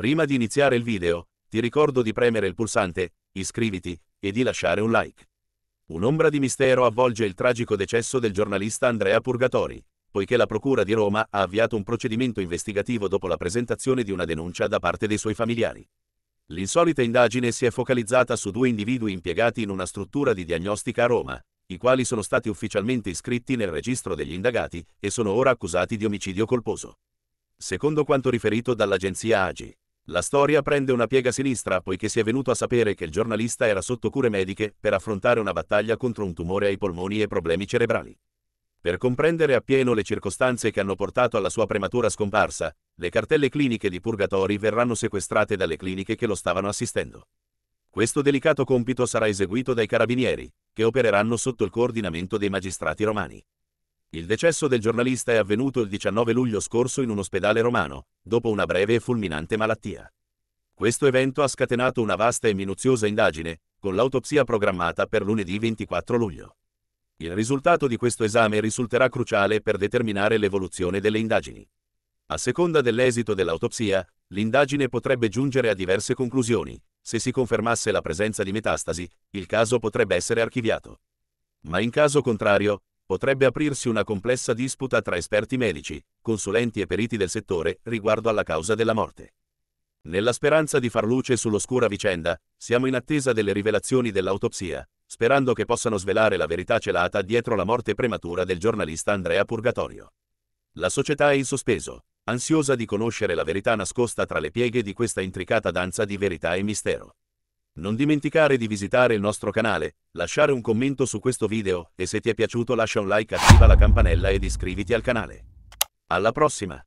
Prima di iniziare il video, ti ricordo di premere il pulsante, iscriviti, e di lasciare un like. Un'ombra di mistero avvolge il tragico decesso del giornalista Andrea Purgatori, poiché la Procura di Roma ha avviato un procedimento investigativo dopo la presentazione di una denuncia da parte dei suoi familiari. L'insolita indagine si è focalizzata su due individui impiegati in una struttura di diagnostica a Roma, i quali sono stati ufficialmente iscritti nel registro degli indagati e sono ora accusati di omicidio colposo. Secondo quanto riferito dall'agenzia AGI, la storia prende una piega sinistra poiché si è venuto a sapere che il giornalista era sotto cure mediche per affrontare una battaglia contro un tumore ai polmoni e problemi cerebrali. Per comprendere appieno le circostanze che hanno portato alla sua prematura scomparsa, le cartelle cliniche di Purgatori verranno sequestrate dalle cliniche che lo stavano assistendo. Questo delicato compito sarà eseguito dai carabinieri, che opereranno sotto il coordinamento dei magistrati romani. Il decesso del giornalista è avvenuto il 19 luglio scorso in un ospedale romano, dopo una breve e fulminante malattia. Questo evento ha scatenato una vasta e minuziosa indagine, con l'autopsia programmata per lunedì 24 luglio. Il risultato di questo esame risulterà cruciale per determinare l'evoluzione delle indagini. A seconda dell'esito dell'autopsia, l'indagine potrebbe giungere a diverse conclusioni. Se si confermasse la presenza di metastasi, il caso potrebbe essere archiviato. Ma in caso contrario, potrebbe aprirsi una complessa disputa tra esperti medici, consulenti e periti del settore riguardo alla causa della morte. Nella speranza di far luce sull'oscura vicenda, siamo in attesa delle rivelazioni dell'autopsia, sperando che possano svelare la verità celata dietro la morte prematura del giornalista Andrea Purgatorio. La società è in sospeso, ansiosa di conoscere la verità nascosta tra le pieghe di questa intricata danza di verità e mistero. Non dimenticare di visitare il nostro canale, lasciare un commento su questo video e se ti è piaciuto lascia un like, attiva la campanella ed iscriviti al canale. Alla prossima!